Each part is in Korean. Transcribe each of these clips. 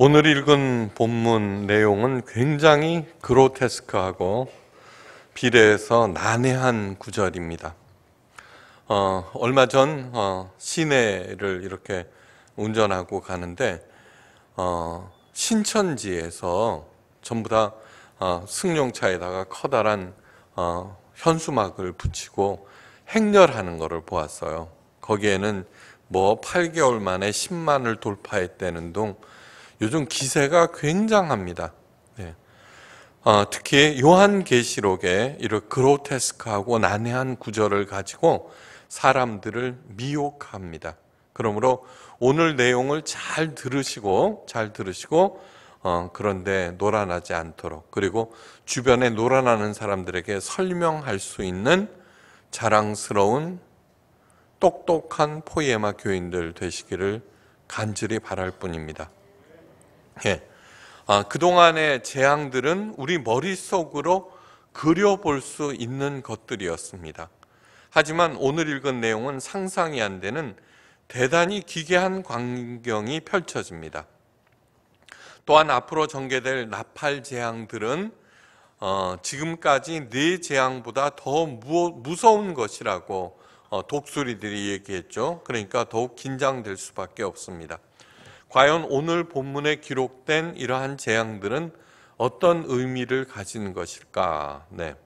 오늘 읽은 본문 내용은 굉장히 그로테스크하고 비례해서 난해한 구절입니다. 어, 얼마 전 어, 시내를 이렇게 운전하고 가는데 어, 신천지에서 전부 다 어, 승용차에다가 커다란 어, 현수막을 붙이고 행렬하는 것을 보았어요. 거기에는 뭐 8개월 만에 10만을 돌파했다는 둥 요즘 기세가 굉장합니다. 네. 어, 특히 요한계시록에 이런 그로테스크하고 난해한 구절을 가지고 사람들을 미혹합니다. 그러므로 오늘 내용을 잘 들으시고 잘 들으시고 어, 그런데 노란하지 않도록 그리고 주변에 노란하는 사람들에게 설명할 수 있는 자랑스러운 똑똑한 포예마 교인들 되시기를 간절히 바랄 뿐입니다. 예. 아, 그동안의 재앙들은 우리 머릿속으로 그려볼 수 있는 것들이었습니다. 하지만 오늘 읽은 내용은 상상이 안 되는 대단히 기괴한 광경이 펼쳐집니다. 또한 앞으로 전개될 나팔 재앙들은 어, 지금까지 네 재앙보다 더 무서운 것이라고 어, 독수리들이 얘기했죠. 그러니까 더욱 긴장될 수밖에 없습니다. 과연 오늘 본문에 기록된 이러한 재앙들은 어떤 의미를 가진 것일까? 네.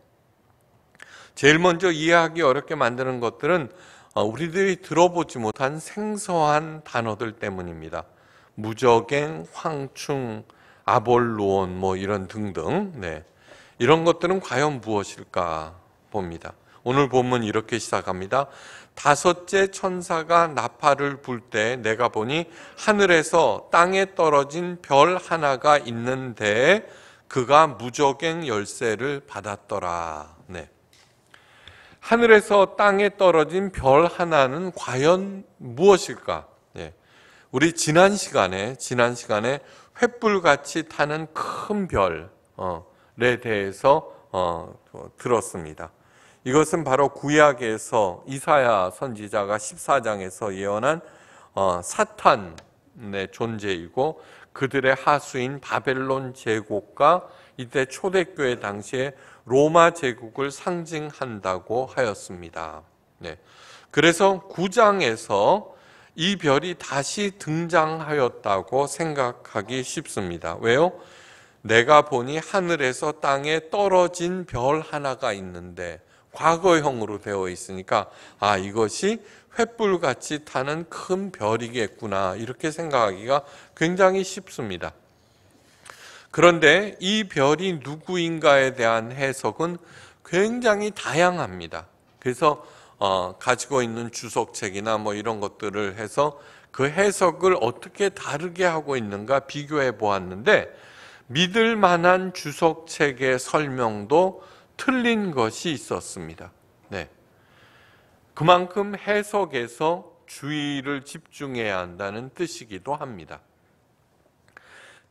제일 먼저 이해하기 어렵게 만드는 것들은 어, 우리들이 들어보지 못한 생소한 단어들 때문입니다. 무적행, 황충, 아볼루온 뭐 이런 등등. 네. 이런 것들은 과연 무엇일까 봅니다. 오늘 본문 이렇게 시작합니다. 다섯째 천사가 나팔을 불 때 내가 보니 하늘에서 땅에 떨어진 별 하나가 있는데 그가 무적행 열쇠를 받았더라. 네. 하늘에서 땅에 떨어진 별 하나는 과연 무엇일까? 네. 우리 지난 시간에 지난 시간에 횃불같이 타는 큰 별에 대해서 어, 들었습니다. 이것은 바로 구약에서 이사야 선지자가 14장에서 예언한 어, 사탄의 존재이고 그들의 하수인 바벨론 제국과 이때 초대교회 당시에 로마 제국을 상징한다고 하였습니다. 네. 그래서 9장에서 이 별이 다시 등장하였다고 생각하기 쉽습니다. 왜요? 내가 보니 하늘에서 땅에 떨어진 별 하나가 있는데 과거형으로 되어 있으니까 아 이것이 횃불같이 타는 큰 별이겠구나 이렇게 생각하기가 굉장히 쉽습니다. 그런데 이 별이 누구인가에 대한 해석은 굉장히 다양합니다. 그래서 어, 가지고 있는 주석책이나 뭐 이런 것들을 해서 그 해석을 어떻게 다르게 하고 있는가 비교해 보았는데 믿을 만한 주석책의 설명도 틀린 것이 있었습니다. 네. 그만큼 해석에서 주의를 집중해야 한다는 뜻이기도 합니다.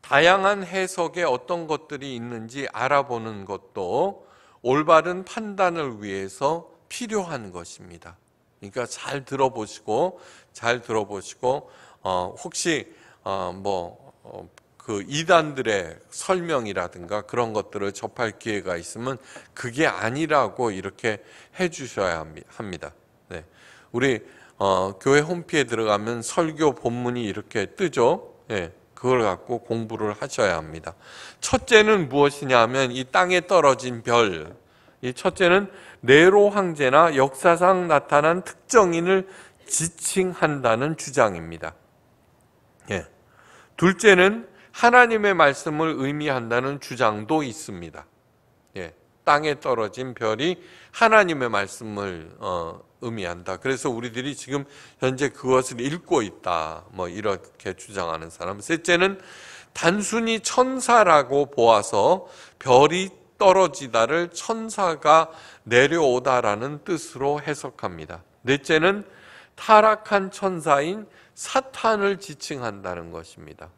다양한 해석에 어떤 것들이 있는지 알아보는 것도 올바른 판단을 위해서 필요한 것입니다. 그러니까 잘 들어보시고 잘 들어보시고 어, 혹시 어, 뭐 어, 그 이단들의 설명이라든가 그런 것들을 접할 기회가 있으면 그게 아니라고 이렇게 해주셔야 합니다. 네. 우리 어, 교회 홈피에 들어가면 설교 본문이 이렇게 뜨죠. 네. 그걸 갖고 공부를 하셔야 합니다. 첫째는 무엇이냐 하면 이 땅에 떨어진 별. 이 첫째는 네로 황제나 역사상 나타난 특정인을 지칭한다는 주장입니다. 예. 둘째는 하나님의 말씀을 의미한다는 주장도 있습니다. 예, 땅에 떨어진 별이 하나님의 말씀을 어, 의미한다. 그래서 우리들이 지금 현재 그것을 읽고 있다. 뭐 이렇게 주장하는 사람. 셋째는 단순히 천사라고 보아서 별이 떨어지다를 천사가 내려오다라는 뜻으로 해석합니다. 넷째는 타락한 천사인 사탄을 지칭한다는 것입니다.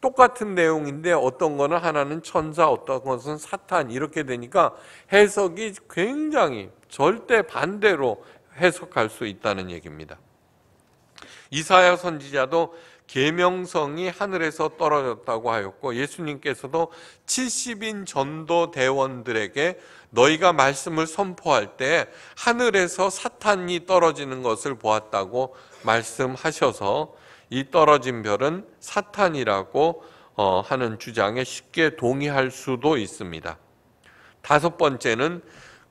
똑같은 내용인데 어떤 거는 하나는 천사, 어떤 것은 사탄 이렇게 되니까 해석이 굉장히 절대 반대로 해석할 수 있다는 얘기입니다. 이사야 선지자도 계명성이 하늘에서 떨어졌다고 하였고 예수님께서도 70인 전도 대원들에게 너희가 말씀을 선포할 때 하늘에서 사탄이 떨어지는 것을 보았다고 말씀하셔서 이 떨어진 별은 사탄이라고 어, 하는 주장에 쉽게 동의할 수도 있습니다. 다섯 번째는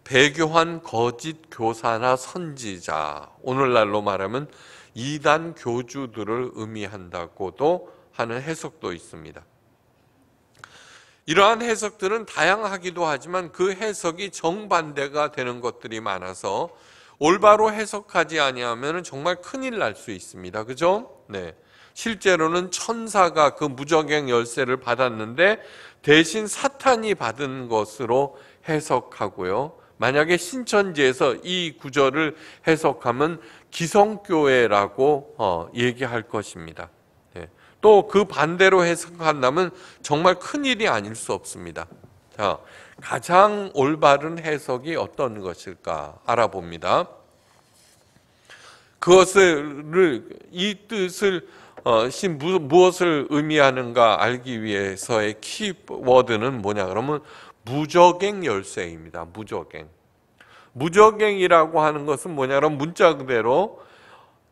배교한 거짓 교사나 선지자, 오늘날로 말하면 이단 교주들을 의미한다고도 하는 해석도 있습니다. 이러한 해석들은 다양하기도 하지만 그 해석이 정반대가 되는 것들이 많아서 올바로 해석하지 아니하면 정말 큰일 날 수 있습니다. 그죠? 네. 실제로는 천사가 그 무적행 열쇠를 받았는데 대신 사탄이 받은 것으로 해석하고요. 만약에 신천지에서 이 구절을 해석하면 기성교회라고 어, 얘기할 것입니다. 네. 또그 반대로 해석한다면 정말 큰일이 아닐 수 없습니다. 자, 가장 올바른 해석이 어떤 것일까 알아봅니다. 그것을 이 뜻을 어, 무엇을 의미하는가 알기 위해서의 키워드는 뭐냐 그러면 무적행 열쇠입니다. 무적행. 무적행이라고 하는 것은 뭐냐 그러면 문자 그대로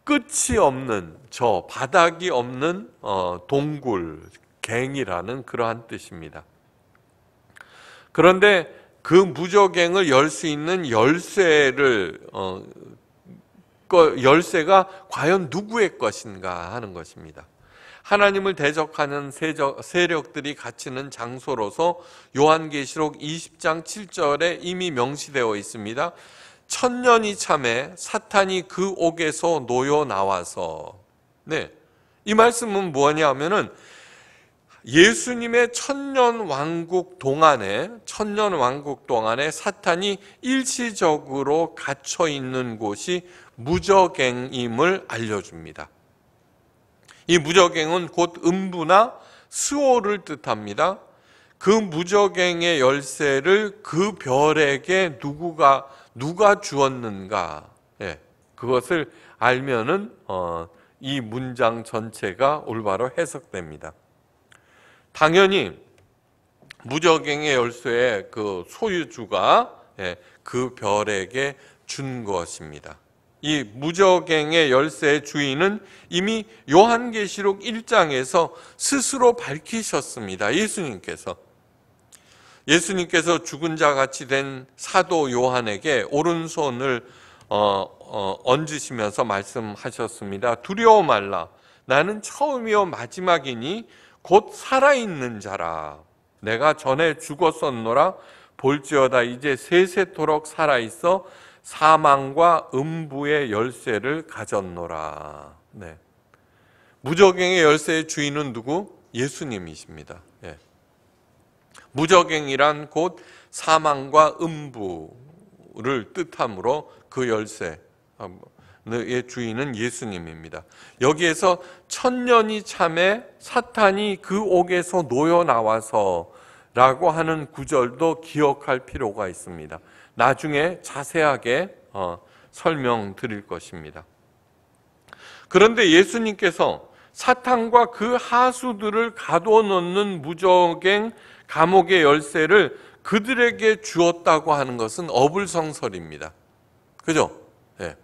끝이 없는 저 바닥이 없는 어, 동굴 갱이라는 그러한 뜻입니다. 그런데 그 무적행을 열 수 있는 열쇠를 어, 열쇠가 과연 누구의 것인가 하는 것입니다. 하나님을 대적하는 세력들이 갇히는 장소로서 요한계시록 20장 7절에 이미 명시되어 있습니다. 천년이 참에 사탄이 그 옥에서 놓여 나와서 네. 이 말씀은 뭐냐 하면은 예수님의 천년 왕국 동안에 천년 왕국 동안에 사탄이 일시적으로 갇혀 있는 곳이 무적행임을 알려줍니다. 이 무적행은 곧 음부나 수호를 뜻합니다. 그 무적행의 열쇠를 그 별에게 누구가 누가 주었는가? 예, 그것을 알면은 어, 이 문장 전체가 올바로 해석됩니다. 당연히 무적행의 열쇠의 그 소유주가 예, 그 별에게 준 것입니다. 이 무적행의 열쇠의 주인은 이미 요한계시록 1장에서 스스로 밝히셨습니다. 예수님께서. 예수님께서 죽은 자 같이 된 사도 요한에게 오른손을 어, 어, 얹으시면서 말씀하셨습니다. 두려워 말라. 나는 처음이요 마지막이니 곧 살아있는 자라. 내가 전에 죽었었노라 볼지어다 이제 세세토록 살아있어 사망과 음부의 열쇠를 가졌노라. 네. 무적행의 열쇠의 주인은 누구? 예수님이십니다. 예. 무적행이란 곧 사망과 음부를 뜻하므로 그 열쇠, 아, 뭐, 의 주인은 예수님입니다. 여기에서 천년이 참에 사탄이 그 옥에서 놓여 나와서 라고 하는 구절도 기억할 필요가 있습니다. 나중에 자세하게 어, 설명드릴 것입니다. 그런데 예수님께서 사탄과 그 하수들을 가둬놓는 무적행 감옥의 열쇠를 그들에게 주었다고 하는 것은 어불성설입니다. 그죠? 예.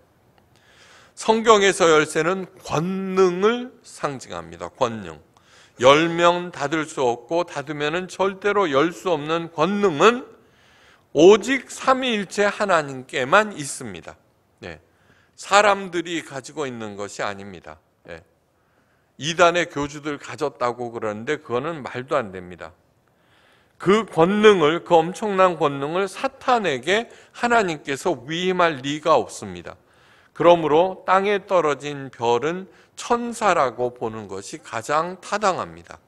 성경에서 열쇠는 권능을 상징합니다. 권능. 열면 닫을 수 없고 닫으면 절대로 열 수 없는 권능은 오직 삼위일체 하나님께만 있습니다. 네. 사람들이 가지고 있는 것이 아닙니다. 네. 이단의 교주들 가졌다고 그러는데 그거는 말도 안 됩니다. 그 권능을 그 엄청난 권능을 사탄에게 하나님께서 위임할 리가 없습니다. 그러므로 땅에 떨어진 별은 천사라고 보는 것이 가장 타당합니다.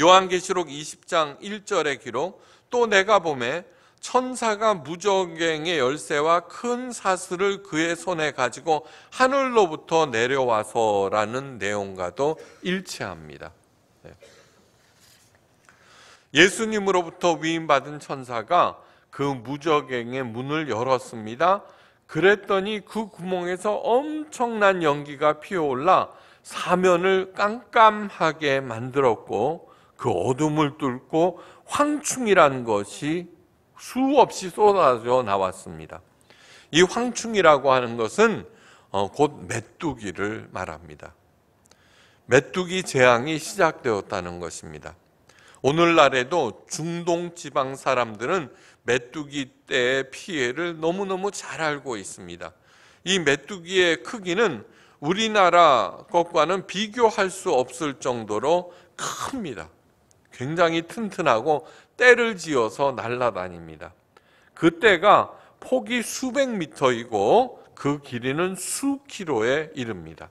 요한계시록 20장 1절의 기록 또 내가 봄에 천사가 무적행의 열쇠와 큰 사슬을 그의 손에 가지고 하늘로부터 내려와서라는 내용과도 일치합니다. 네. 예수님으로부터 위임받은 천사가 그 무적행의 문을 열었습니다. 그랬더니 그 구멍에서 엄청난 연기가 피어올라 사면을 깜깜하게 만들었고 그 어둠을 뚫고 황충이라는 것이 수없이 쏟아져 나왔습니다. 이 황충이라고 하는 것은 어, 곧 메뚜기를 말합니다. 메뚜기 재앙이 시작되었다는 것입니다. 오늘날에도 중동 지방 사람들은 메뚜기 떼의 피해를 너무너무 잘 알고 있습니다. 이 메뚜기의 크기는 우리나라 것과는 비교할 수 없을 정도로 큽니다. 굉장히 튼튼하고 때를 지어서 날아다닙니다. 그 때가 폭이 수백 미터이고 그 길이는 수 키로에 이릅니다.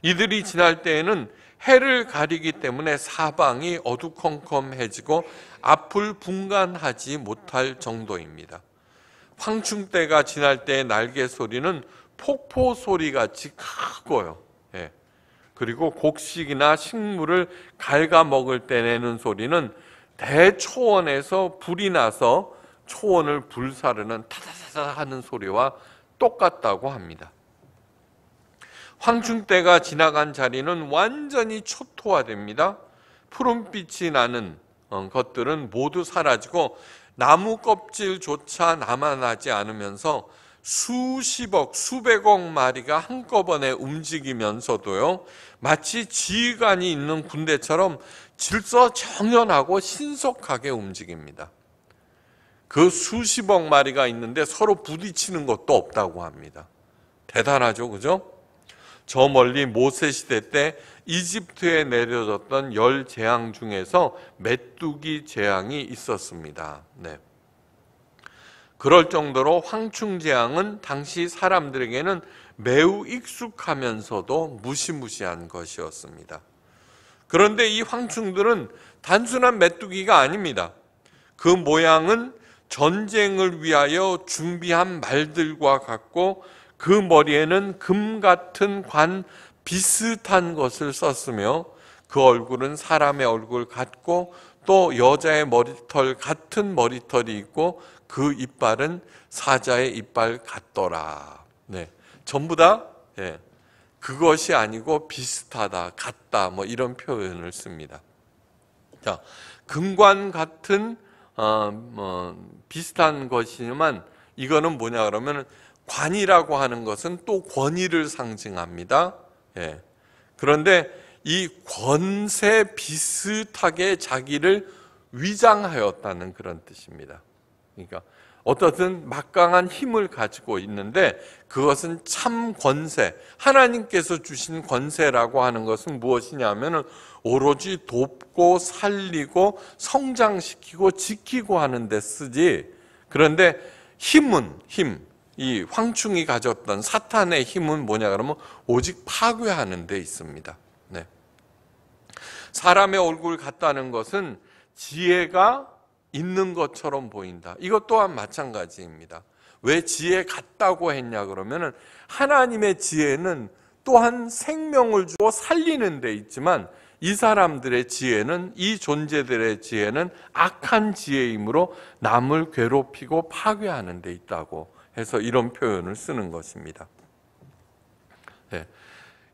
이들이 지날 때에는 해를 가리기 때문에 사방이 어두컴컴해지고 앞을 분간하지 못할 정도입니다. 황충 때가 지날 때의 날개 소리는 폭포 소리 같이 크고요. 예. 그리고 곡식이나 식물을 갉아 먹을 때 내는 소리는 대초원에서 불이 나서 초원을 불사르는 타다다다 하는 소리와 똑같다고 합니다. 황충대가 지나간 자리는 완전히 초토화됩니다. 푸른빛이 나는 어, 것들은 모두 사라지고 나무 껍질조차 남아나지 않으면서 수십억, 수백억 마리가 한꺼번에 움직이면서도요, 마치 지휘관이 있는 군대처럼 질서 정연하고 신속하게 움직입니다. 그 수십억 마리가 있는데 서로 부딪히는 것도 없다고 합니다. 대단하죠, 그죠? 저 멀리 모세 시대 때 이집트에 내려졌던 열 재앙 중에서 메뚜기 재앙이 있었습니다. 네. 그럴 정도로 황충 재앙은 당시 사람들에게는 매우 익숙하면서도 무시무시한 것이었습니다. 그런데 이 황충들은 단순한 메뚜기가 아닙니다. 그 모양은 전쟁을 위하여 준비한 말들과 같고 그 머리에는 금 같은 관 비슷한 것을 썼으며 그 얼굴은 사람의 얼굴 같고 또 여자의 머리털 같은 머리털이 있고 그 이빨은 사자의 이빨 같더라. 네. 전부 다 예. 그것이 아니고 비슷하다, 같다 뭐 이런 표현을 씁니다. 자, 금관 같은 어, 뭐 비슷한 것이지만 이거는 뭐냐 그러면 관이라고 하는 것은 또 권위를 상징합니다. 예. 그런데 이 권세 비슷하게 자기를 위장하였다는 그런 뜻입니다. 그러니까 어떻든 막강한 힘을 가지고 있는데 그것은 참 권세. 하나님께서 주신 권세라고 하는 것은 무엇이냐면 오로지 돕고 살리고 성장시키고 지키고 하는 데 쓰지. 그런데 힘은 힘. 이 황충이 가졌던 사탄의 힘은 뭐냐 그러면 오직 파괴하는 데 있습니다. 네. 사람의 얼굴 같다는 것은 지혜가 있는 것처럼 보인다. 이것 또한 마찬가지입니다. 왜 지혜 같다고 했냐 그러면은 하나님의 지혜는 또한 생명을 주고 살리는 데 있지만 이 사람들의 지혜는 이 존재들의 지혜는 악한 지혜이므로 남을 괴롭히고 파괴하는 데 있다고 해서 이런 표현을 쓰는 것입니다. 네.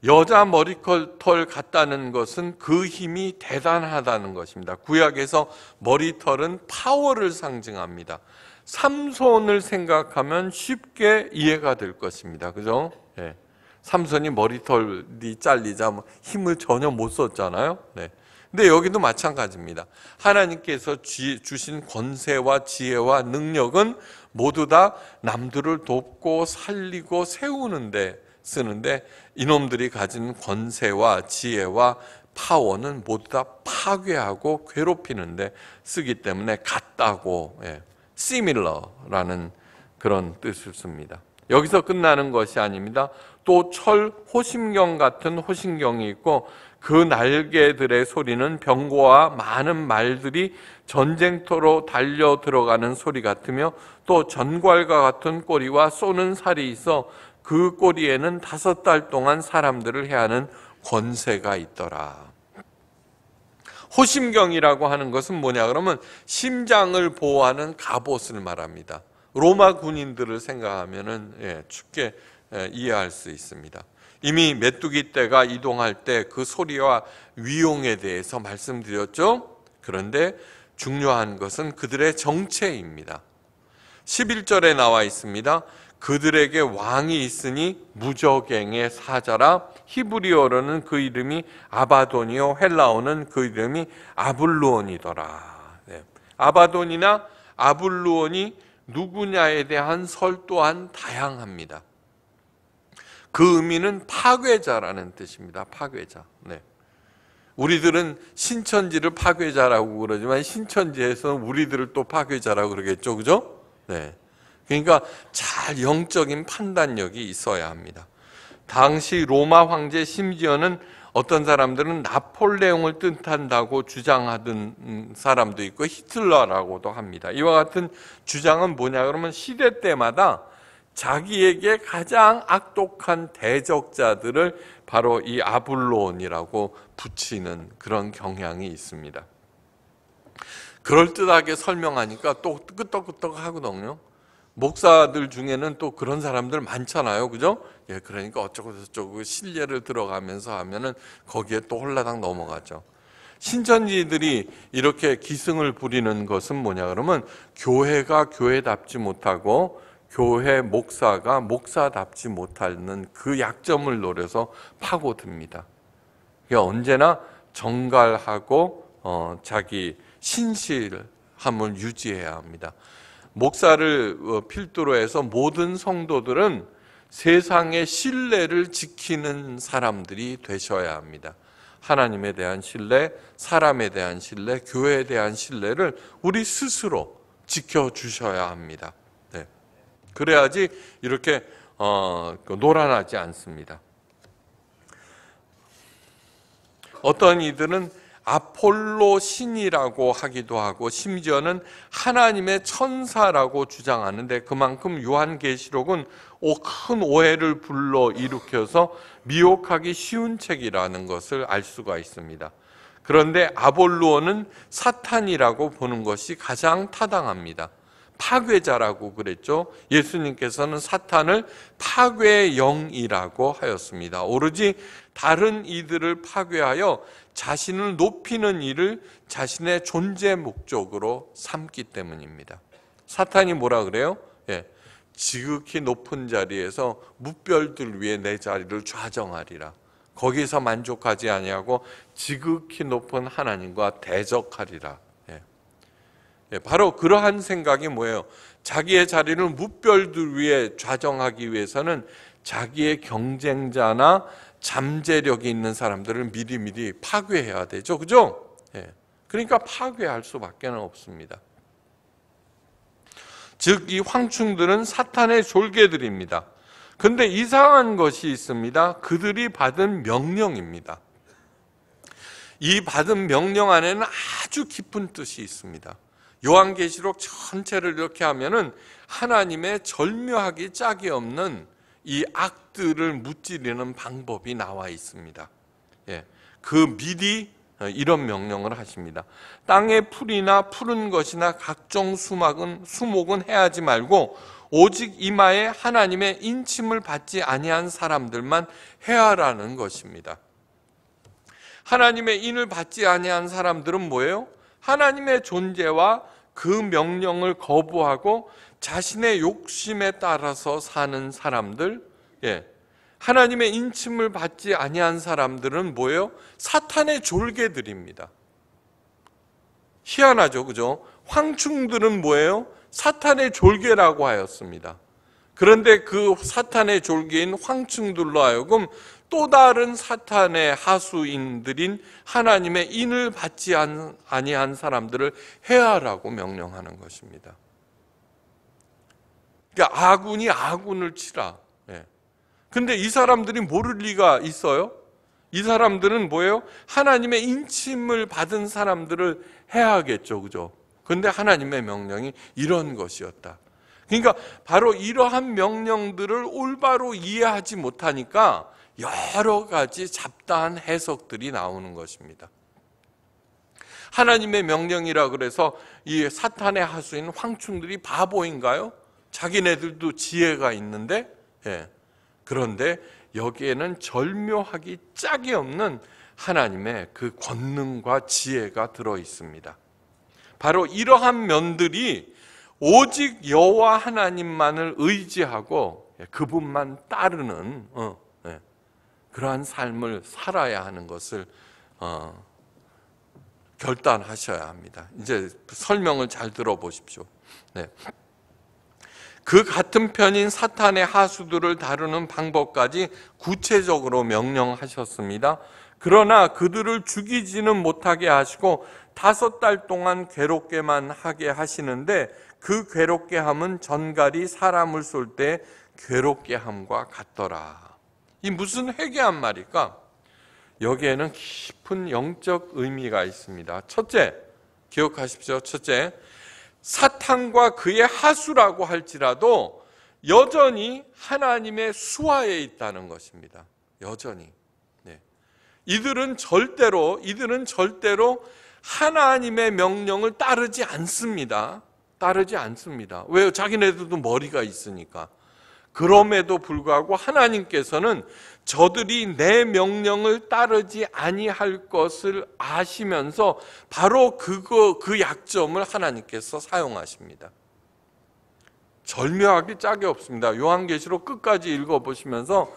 여자 머리털 같다는 것은 그 힘이 대단하다는 것입니다. 구약에서 머리털은 파워를 상징합니다. 삼손을 생각하면 쉽게 이해가 될 것입니다. 그죠? 네. 삼손이 머리털이 잘리자 뭐 힘을 전혀 못 썼잖아요. 네. 근데 여기도 마찬가지입니다. 하나님께서 주신 권세와 지혜와 능력은 모두 다 남들을 돕고 살리고 세우는데 쓰는데 이놈들이 가진 권세와 지혜와 파워는 모두 다 파괴하고 괴롭히는데 쓰기 때문에 같다고 예, similar라는 그런 뜻을 씁니다. 여기서 끝나는 것이 아닙니다. 또철 호심경 같은 호심경이 있고 그 날개들의 소리는 병고와 많은 말들이 전쟁터로 달려 들어가는 소리 같으며 또 전괄과 같은 꼬리와 쏘는 살이 있어 그 꼬리에는 다섯 달 동안 사람들을 해하는 권세가 있더라. 호심경이라고 하는 것은 뭐냐 그러면 심장을 보호하는 갑옷을 말합니다. 로마 군인들을 생각하면은 예, 쉽게 예, 이해할 수 있습니다. 이미 메뚜기 떼가 이동할 때 그 소리와 위용에 대해서 말씀드렸죠. 그런데 중요한 것은 그들의 정체입니다. 11절에 나와 있습니다. 그들에게 왕이 있으니 무적행의 사자라 히브리어로는 그 이름이 아바돈이요 헬라어는 그 이름이 아블루온이더라. 네. 아바돈이나 아블루온이 누구냐에 대한 설 또한 다양합니다. 그 의미는 파괴자라는 뜻입니다. 파괴자. 네. 우리들은 신천지를 파괴자라고 그러지만 신천지에서는 우리들을 또 파괴자라고 그러겠죠. 그죠? 네. 그러니까 잘 영적인 판단력이 있어야 합니다. 당시 로마 황제 심지어는 어떤 사람들은 나폴레옹을 뜻한다고 주장하던 사람도 있고 히틀러라고도 합니다. 이와 같은 주장은 뭐냐 그러면 시대 때마다 자기에게 가장 악독한 대적자들을 바로 이 아블론이라고 붙이는 그런 경향이 있습니다. 그럴듯하게 설명하니까 또 끄떡끄떡 하거든요. 목사들 중에는 또 그런 사람들 많잖아요. 그죠? 예, 그러니까 어쩌고 저쩌고 신뢰를 들어가면서 하면은 거기에 또 홀라당 넘어가죠. 신천지들이 이렇게 기승을 부리는 것은 뭐냐 그러면 교회가 교회답지 못하고 교회 목사가 목사답지 못하는 그 약점을 노려서 파고듭니다. 그러니까 언제나 정갈하고 어, 자기 신실함을 유지해야 합니다. 목사를 어, 필두로 해서 모든 성도들은 세상의 신뢰를 지키는 사람들이 되셔야 합니다. 하나님에 대한 신뢰, 사람에 대한 신뢰, 교회에 대한 신뢰를 우리 스스로 지켜주셔야 합니다. 그래야지 이렇게 어, 그 노란하지 않습니다. 어떤 이들은 아폴로 신이라고 하기도 하고 심지어는 하나님의 천사라고 주장하는데 그만큼 요한계시록은 큰 오해를 불러 일으켜서 미혹하기 쉬운 책이라는 것을 알 수가 있습니다. 그런데 아볼로는 사탄이라고 보는 것이 가장 타당합니다. 파괴자라고 그랬죠. 예수님께서는 사탄을 파괴 영이라고 하였습니다. 오로지 다른 이들을 파괴하여 자신을 높이는 일을 자신의 존재 목적으로 삼기 때문입니다. 사탄이 뭐라 그래요? 예. 지극히 높은 자리에서 무별들 위에 내 자리를 좌정하리라. 거기서 만족하지 아니하고 지극히 높은 하나님과 대적하리라. 예, 바로 그러한 생각이 뭐예요? 자기의 자리를 무별들 위해 좌정하기 위해서는 자기의 경쟁자나 잠재력이 있는 사람들을 미리미리 파괴해야 되죠. 그죠? 예. 그러니까 파괴할 수밖에 없습니다. 즉, 이 황충들은 사탄의 졸개들입니다. 근데 이상한 것이 있습니다. 그들이 받은 명령입니다. 이 받은 명령 안에는 아주 깊은 뜻이 있습니다. 요한계시록 전체를 이렇게 하면은 하나님의 절묘하게 짝이 없는 이 악들을 무찌르는 방법이 나와 있습니다. 예. 그 미리 어, 이런 명령을 하십니다. 땅의 풀이나 푸른 것이나 각종 수막은 수목은 해하지 말고 오직 이마에 하나님의 인침을 받지 아니한 사람들만 해하라는 것입니다. 하나님의 인을 받지 아니한 사람들은 뭐예요? 하나님의 존재와 그 명령을 거부하고 자신의 욕심에 따라서 사는 사람들, 예. 하나님의 인침을 받지 아니한 사람들은 뭐예요? 사탄의 졸개들입니다. 희한하죠, 그죠? 황충들은 뭐예요? 사탄의 졸개라고 하였습니다. 그런데 그 사탄의 졸개인 황충들로 하여금 또 다른 사탄의 하수인들인 하나님의 인을 받지 아니한 사람들을 해하라고 명령하는 것입니다. 그러니까 아군이 아군을 치라. 예. 근데 이 사람들이 모를 리가 있어요? 이 사람들은 뭐예요? 하나님의 인침을 받은 사람들을 해하겠죠, 그죠? 근데 하나님의 명령이 이런 것이었다. 그러니까 바로 이러한 명령들을 올바로 이해하지 못하니까 여러 가지 잡다한 해석들이 나오는 것입니다. 하나님의 명령이라 그래서 이 사탄의 하수인 황충들이 바보인가요? 자기네들도 지혜가 있는데, 예. 그런데 여기에는 절묘하기 짝이 없는 하나님의 그 권능과 지혜가 들어 있습니다. 바로 이러한 면들이 오직 여호와 하나님만을 의지하고 예, 그분만 따르는 어, 그러한 삶을 살아야 하는 것을 어, 결단하셔야 합니다. 이제 설명을 잘 들어보십시오. 네. 그 같은 편인 사탄의 하수들을 다루는 방법까지 구체적으로 명령하셨습니다. 그러나 그들을 죽이지는 못하게 하시고 다섯 달 동안 괴롭게만 하게 하시는데 그 괴롭게 함은 전갈이 사람을 쏠 때 괴롭게 함과 같더라. 이 무슨 회개한 말일까? 여기에는 깊은 영적 의미가 있습니다. 첫째, 기억하십시오. 첫째, 사탄과 그의 하수라고 할지라도 여전히 하나님의 수하에 있다는 것입니다. 여전히. 네. 이들은 절대로, 이들은 절대로 하나님의 명령을 따르지 않습니다. 따르지 않습니다. 왜요? 자기네들도 머리가 있으니까. 그럼에도 불구하고 하나님께서는 저들이 내 명령을 따르지 아니할 것을 아시면서 바로 그거 그 약점을 하나님께서 사용하십니다. 절묘하게 짝이 없습니다. 요한계시록 끝까지 읽어 보시면서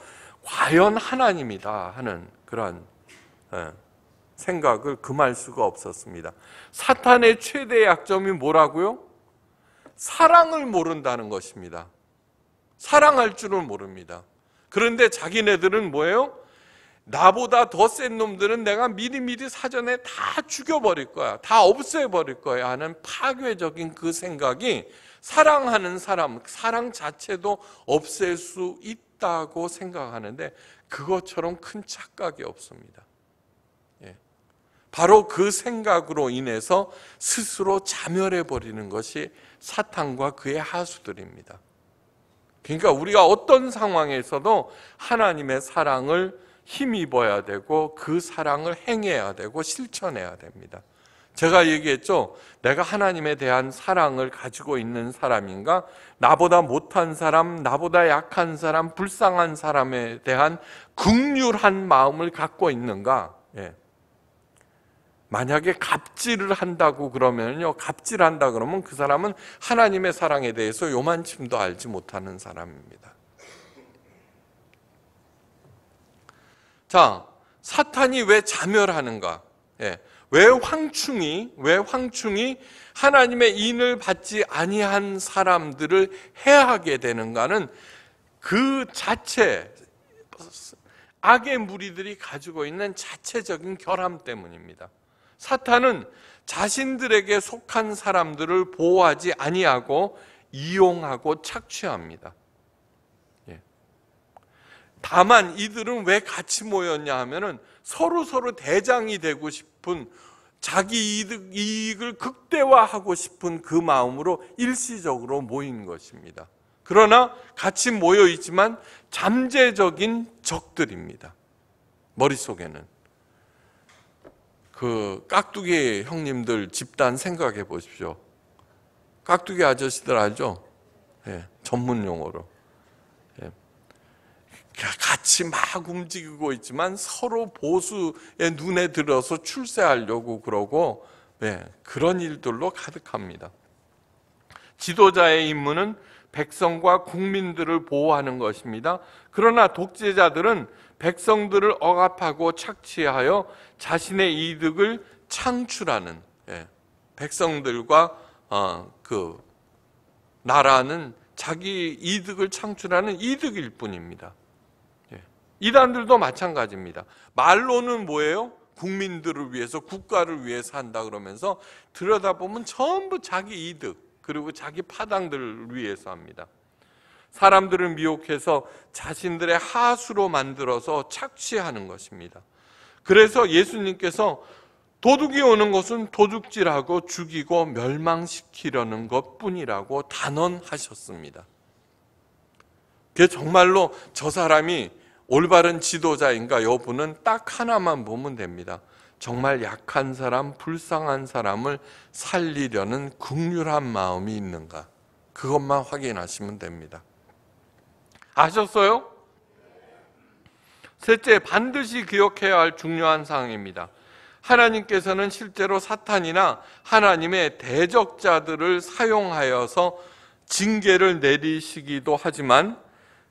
과연 하나님이다 하는 그런 예, 생각을 금할 수가 없었습니다. 사탄의 최대 약점이 뭐라고요? 사랑을 모른다는 것입니다. 사랑할 줄은 모릅니다. 그런데 자기네들은 뭐예요? 나보다 더 센 놈들은 내가 미리미리 사전에 다 죽여버릴 거야. 다 없애버릴 거야. 하는 파괴적인 그 생각이 사랑하는 사람, 사랑 자체도 없앨 수 있다고 생각하는데 그것처럼 큰 착각이 없습니다. 예. 바로 그 생각으로 인해서 스스로 자멸해버리는 것이 사탄과 그의 하수들입니다. 그러니까 우리가 어떤 상황에서도 하나님의 사랑을 힘입어야 되고 그 사랑을 행해야 되고 실천해야 됩니다. 제가 얘기했죠. 내가 하나님에 대한 사랑을 가지고 있는 사람인가? 나보다 못한 사람, 나보다 약한 사람, 불쌍한 사람에 대한 극률한 마음을 갖고 있는가? 예. 만약에 갑질을 한다고 그러면요. 갑질한다 그러면 그 사람은 하나님의 사랑에 대해서 요만침도 알지 못하는 사람입니다. 자, 사탄이 왜 자멸하는가? 예. 왜 황충이 왜 황충이 하나님의 인을 받지 아니한 사람들을 해하게 되는가는 그 자체 악의 무리들이 가지고 있는 자체적인 결함 때문입니다. 사탄은 자신들에게 속한 사람들을 보호하지 아니하고 이용하고 착취합니다. 예. 다만 이들은 왜 같이 모였냐 하면은 서로 서로 대장이 되고 싶은 자기 이득, 이익을 극대화하고 싶은 그 마음으로 일시적으로 모인 것입니다. 그러나 같이 모여 있지만 잠재적인 적들입니다. 머릿속에는. 그 깍두기 형님들 집단 생각해 보십시오. 깍두기 아저씨들 알죠? 예, 전문 용어로. 예. 같이 막 움직이고 있지만 서로 보수의 눈에 들어서 출세하려고 그러고 예, 그런 일들로 가득합니다. 지도자의 임무는 백성과 국민들을 보호하는 것입니다. 그러나 독재자들은 백성들을 억압하고 착취하여 자신의 이득을 창출하는 예. 백성들과 어, 그 나라는 자기 이득을 창출하는 이득일 뿐입니다. 예. 이단들도 마찬가지입니다. 말로는 뭐예요? 국민들을 위해서 국가를 위해서 한다 그러면서 들여다보면 전부 자기 이득 그리고 자기 파당들을 위해서 합니다. 사람들을 미혹해서 자신들의 하수로 만들어서 착취하는 것입니다. 그래서 예수님께서 도둑이 오는 것은 도둑질하고 죽이고 멸망시키려는 것 뿐이라고 단언하셨습니다. 그게 정말로 저 사람이 올바른 지도자인가 여부는 딱 하나만 보면 됩니다. 정말 약한 사람, 불쌍한 사람을 살리려는 극률한 마음이 있는가. 그것만 확인하시면 됩니다. 아셨어요? 셋째, 반드시 기억해야 할 중요한 사항입니다. 하나님께서는 실제로 사탄이나 하나님의 대적자들을 사용하여서 징계를 내리시기도 하지만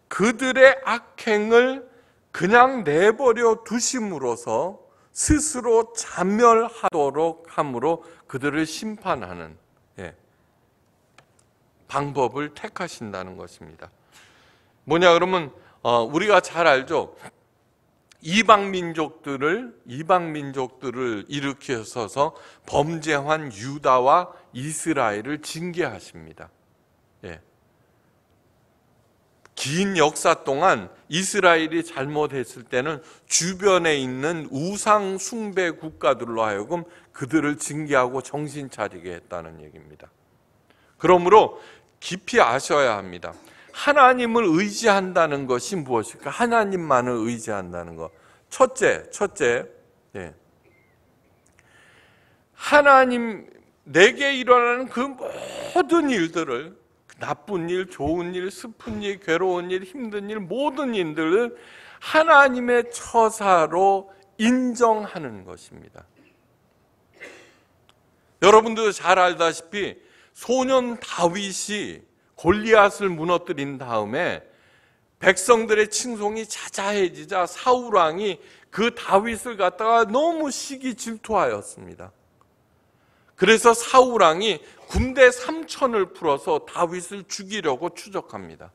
그들의 악행을 그냥 내버려 두심으로써 스스로 자멸하도록 함으로 그들을 심판하는 예, 방법을 택하신다는 것입니다. 뭐냐 그러면 어, 우리가 잘 알죠. 이방 민족들을 이방 민족들을 일으켜서서 범죄한 유다와 이스라엘을 징계하십니다. 예. 긴 역사 동안 이스라엘이 잘못했을 때는 주변에 있는 우상 숭배 국가들로 하여금 그들을 징계하고 정신 차리게 했다는 얘기입니다. 그러므로 깊이 아셔야 합니다. 하나님을 의지한다는 것이 무엇일까? 하나님만을 의지한다는 것. 첫째, 첫째, 예. 하나님 내게 일어나는 그 모든 일들을 나쁜 일, 좋은 일, 슬픈 일, 괴로운 일, 힘든 일, 모든 일들을 하나님의 처사로 인정하는 것입니다. 여러분도 잘 알다시피 소년 다윗이 골리앗을 무너뜨린 다음에 백성들의 칭송이 자자해지자 사울 왕이 그 다윗을 갖다가 너무 시기 질투하였습니다. 그래서 사울 왕이 군대 삼천을 풀어서 다윗을 죽이려고 추적합니다.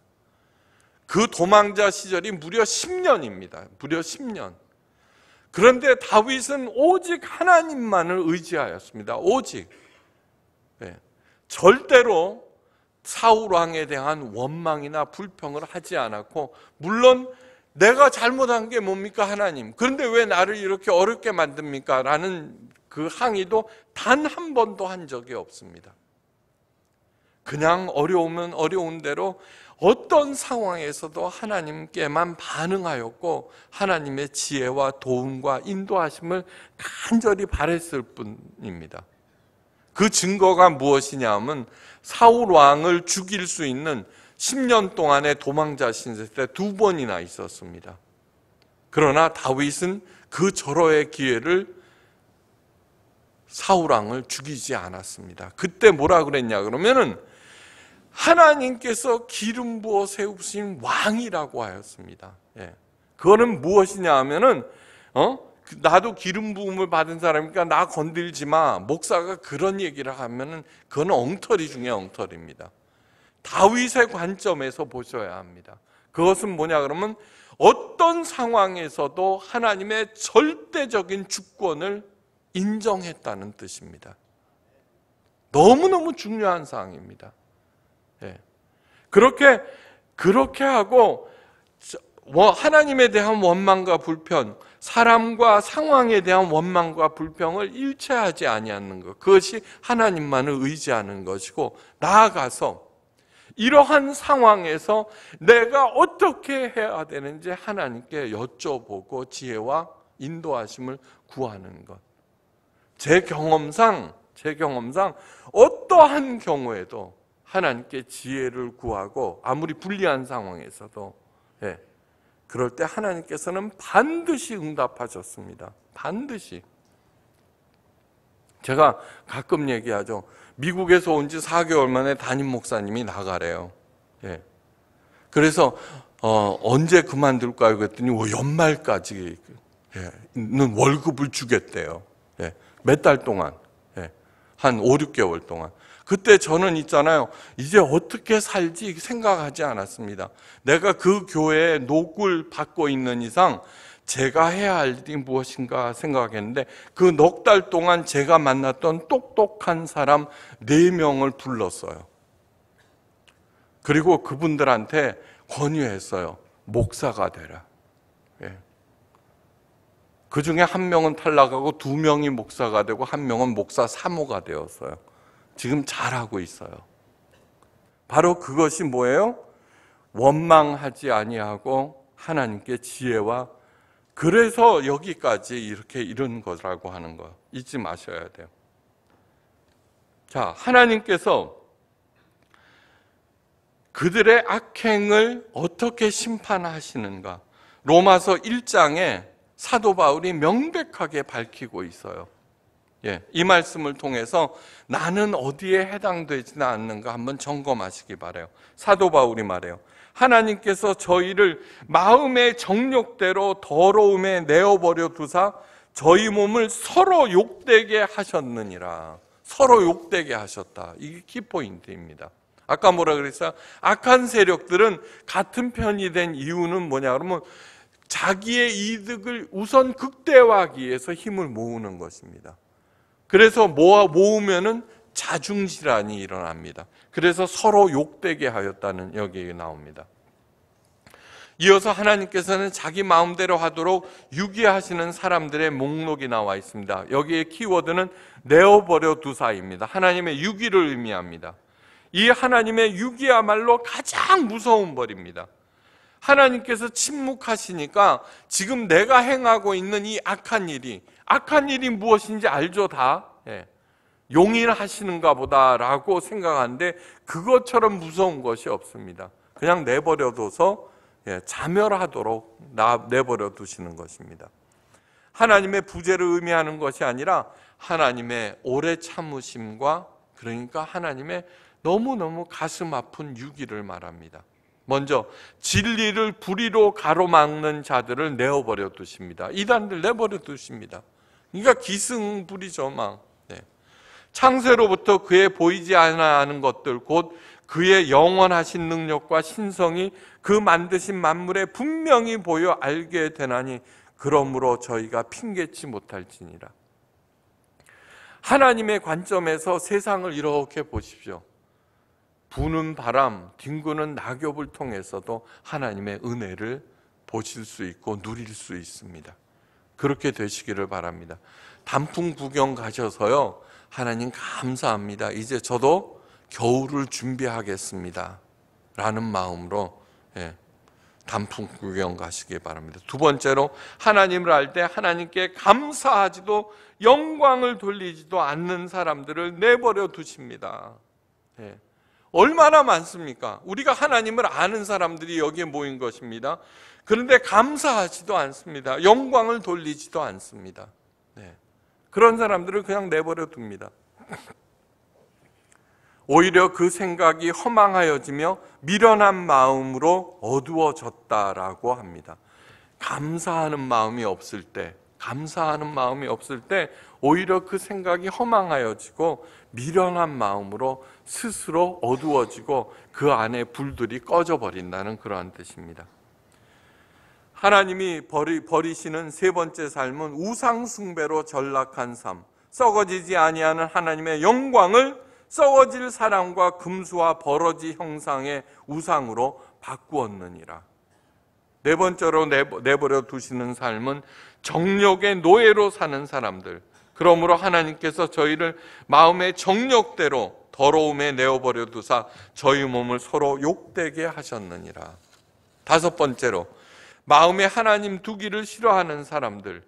그 도망자 시절이 무려 10년입니다. 무려 10년. 그런데 다윗은 오직 하나님만을 의지하였습니다. 오직. 네. 절대로 사울 왕에 대한 원망이나 불평을 하지 않았고 물론 내가 잘못한 게 뭡니까 하나님 그런데 왜 나를 이렇게 어렵게 만듭니까 라는 그 항의도 단 한 번도 한 적이 없습니다 그냥 어려우면 어려운 대로 어떤 상황에서도 하나님께만 반응하였고 하나님의 지혜와 도움과 인도하심을 간절히 바랬을 뿐입니다 그 증거가 무엇이냐 하면 사울 왕을 죽일 수 있는 10년 동안의 도망자 신세 때 두 번이나 있었습니다. 그러나 다윗은 그 절호의 기회를 사울 왕을 죽이지 않았습니다. 그때 뭐라 그랬냐 그러면은 하나님께서 기름 부어 세우신 왕이라고 하였습니다. 예. 그거는 무엇이냐 하면은 어? 그 나도 기름 부음을 받은 사람이니까 나 건들지 마. 목사가 그런 얘기를 하면은 그건 엉터리 중에 엉터리입니다. 다윗의 관점에서 보셔야 합니다. 그것은 뭐냐 그러면 어떤 상황에서도 하나님의 절대적인 주권을 인정했다는 뜻입니다. 너무너무 중요한 사항입니다. 예. 그렇게 그렇게 하고 하나님에 대한 원망과 불편, 사람과 상황에 대한 원망과 불평을 일체하지 아니하는 것. 그것이 하나님만을 의지하는 것이고 나아가서 이러한 상황에서 내가 어떻게 해야 되는지 하나님께 여쭤보고 지혜와 인도하심을 구하는 것. 제 경험상 제 경험상 어떠한 경우에도 하나님께 지혜를 구하고 아무리 불리한 상황에서도 예, 그럴 때 하나님께서는 반드시 응답하셨습니다. 반드시. 제가 가끔 얘기하죠. 미국에서 온 지 4개월 만에 담임 목사님이 나가래요. 예. 그래서 어, 언제 그만둘까요? 그랬더니 뭐 연말까지 예, 는 월급을 주겠대요. 예. 몇 달 동안. 예. 한 5, 6개월 동안. 그때 저는 있잖아요. 이제 어떻게 살지 생각하지 않았습니다. 내가 그 교회에 녹을 받고 있는 이상 제가 해야 할 일이 무엇인가 생각했는데 그 넉 달 동안 제가 만났던 똑똑한 사람 네명을 불렀어요. 그리고 그분들한테 권유했어요. 목사가 되라. 예. 그 중에 한 명은 탈락하고 두 명이 목사가 되고 한 명은 목사 사모가 되었어요. 지금 잘하고 있어요. 바로 그것이 뭐예요? 원망하지 아니하고 하나님께 지혜와 그래서 여기까지 이렇게 이런 거라고 하는 거 잊지 마셔야 돼요. 자, 하나님께서 그들의 악행을 어떻게 심판하시는가? 로마서 1장에 사도 바울이 명백하게 밝히고 있어요. 예, 이 말씀을 통해서 나는 어디에 해당되지는 않는가 한번 점검하시기 바래요. 사도 바울이 말해요. 하나님께서 저희를 마음의 정욕대로 더러움에 내어버려 두사 저희 몸을 서로 욕되게 하셨느니라. 서로 욕되게 하셨다. 이게 키포인트입니다. 아까 뭐라 그랬어요? 악한 세력들은 같은 편이 된 이유는 뭐냐 그러면 자기의 이득을 우선 극대화하기 위해서 힘을 모으는 것입니다. 그래서 모아 모으면은 자중질환이 일어납니다. 그래서 서로 욕되게 하였다는 여기에 나옵니다. 이어서 하나님께서는 자기 마음대로 하도록 유기하시는 사람들의 목록이 나와 있습니다. 여기에 키워드는 내어버려 두사입니다. 하나님의 유기를 의미합니다. 이 하나님의 유기야말로 가장 무서운 벌입니다. 하나님께서 침묵하시니까 지금 내가 행하고 있는 이 악한 일이 악한 일이 무엇인지 알죠 다 예. 용인하시는가 보다라고 생각하는데 그것처럼 무서운 것이 없습니다 그냥 내버려둬서 예, 자멸하도록 나, 내버려 두시는 것입니다 하나님의 부재를 의미하는 것이 아니라 하나님의 오래 참으심과 그러니까 하나님의 너무너무 가슴 아픈 유기를 말합니다 먼저 진리를 불의로 가로막는 자들을 내어버려 두십니다. 이단들 내버려 두십니다. 그러니까 기승불이죠, 막. 네. 창세로부터 그의 보이지 않아 하는 것들 곧 그의 영원하신 능력과 신성이 그 만드신 만물에 분명히 보여 알게 되나니 그러므로 저희가 핑계치 못할지니라. 하나님의 관점에서 세상을 이렇게 보십시오. 부는 바람, 뒹구는 낙엽을 통해서도 하나님의 은혜를 보실 수 있고 누릴 수 있습니다. 그렇게 되시기를 바랍니다. 단풍 구경 가셔서요. 하나님 감사합니다. 이제 저도 겨울을 준비하겠습니다. 라는 마음으로 예, 단풍 구경 가시기 바랍니다. 두 번째로 하나님을 알 때 하나님께 감사하지도 영광을 돌리지도 않는 사람들을 내버려 두십니다. 예. 얼마나 많습니까? 우리가 하나님을 아는 사람들이 여기에 모인 것입니다. 그런데 감사하지도 않습니다. 영광을 돌리지도 않습니다. 네. 그런 사람들을 그냥 내버려 둡니다. 오히려 그 생각이 허망하여지며 미련한 마음으로 어두워졌다라고 합니다. 감사하는 마음이 없을 때, 감사하는 마음이 없을 때 오히려 그 생각이 허망하여지고 미련한 마음으로 스스로 어두워지고 그 안에 불들이 꺼져 버린다는 그러한 뜻입니다. 하나님이 버리, 버리시는 세 번째 삶은 우상 숭배로 전락한 삶, 썩어지지 아니하는 하나님의 영광을 썩어질 사랑과 금수와 버러지 형상의 우상으로 바꾸었느니라. 네 번째로 내버려 두시는 삶은 정욕의 노예로 사는 사람들, 그러므로 하나님께서 저희를 마음의 정욕대로 더러움에 내어버려 두사 저희 몸을 서로 욕되게 하셨느니라. 다섯 번째로 마음에 하나님 두기를 싫어하는 사람들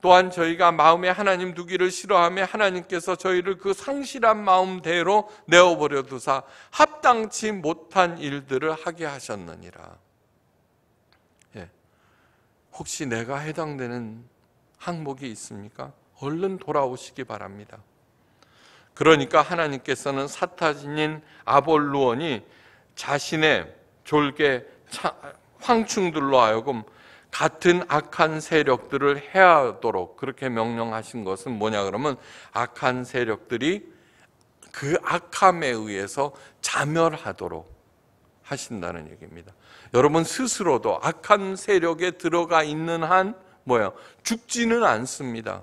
또한 저희가 마음에 하나님 두기를 싫어하며 하나님께서 저희를 그 상실한 마음대로 내어버려 두사 합당치 못한 일들을 하게 하셨느니라. 예. 혹시 내가 해당되는 항목이 있습니까? 얼른 돌아오시기 바랍니다. 그러니까 하나님께서는 사탄인 아볼루언이 자신의 졸개 황충들로 하여금 같은 악한 세력들을 해하도록 그렇게 명령하신 것은 뭐냐 그러면 악한 세력들이 그 악함에 의해서 자멸하도록 하신다는 얘기입니다. 여러분 스스로도 악한 세력에 들어가 있는 한 뭐예요? 죽지는 않습니다.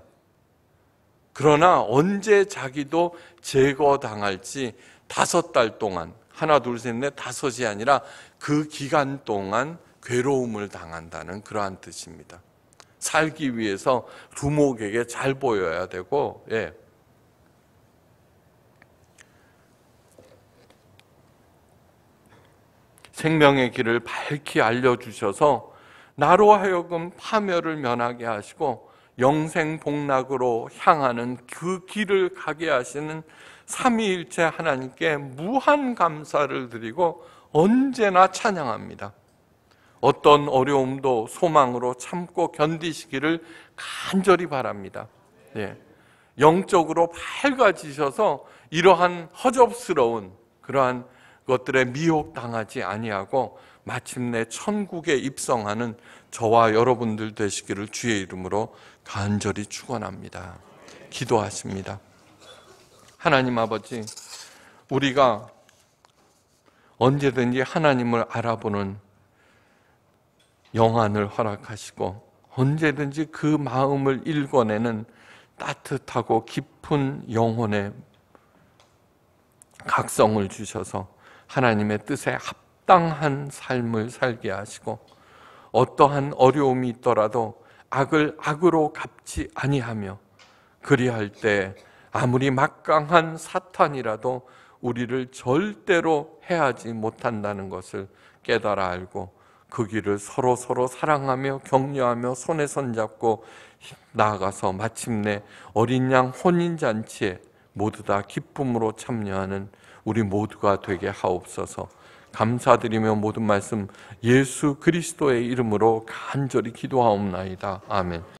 그러나 언제 자기도 제거당할지 다섯 달 동안 하나 둘 셋 넷 다섯이 아니라 그 기간 동안 괴로움을 당한다는 그러한 뜻입니다. 살기 위해서 두목에게 잘 보여야 되고 예. 생명의 길을 밝히 알려 주셔서 나로 하여금 파멸을 면하게 하시고 영생 복락으로 향하는 그 길을 가게 하시는 삼위일체 하나님께 무한 감사를 드리고 언제나 찬양합니다. 어떤 어려움도 소망으로 참고 견디시기를 간절히 바랍니다. 예. 영적으로 밝아지셔서 이러한 허접스러운 그러한 것들에 미혹당하지 아니하고 마침내 천국에 입성하는 저와 여러분들 되시기를 주의 이름으로 간절히 축원합니다. 기도하십니다. 하나님 아버지, 우리가 언제든지 하나님을 알아보는 영안을 허락하시고 언제든지 그 마음을 읽어내는 따뜻하고 깊은 영혼의 각성을 주셔서 하나님의 뜻에 합 합당한 삶을 살게 하시고 어떠한 어려움이 있더라도 악을 악으로 갚지 아니하며 그리할 때 아무리 막강한 사탄이라도 우리를 절대로 해하지 못한다는 것을 깨달아 알고 그 길을 서로 서로 사랑하며 격려하며 손에 손잡고 나아가서 마침내 어린 양 혼인잔치에 모두 다 기쁨으로 참여하는 우리 모두가 되게 하옵소서 감사드리며 모든 말씀 예수 그리스도의 이름으로 간절히 기도하옵나이다. 아멘.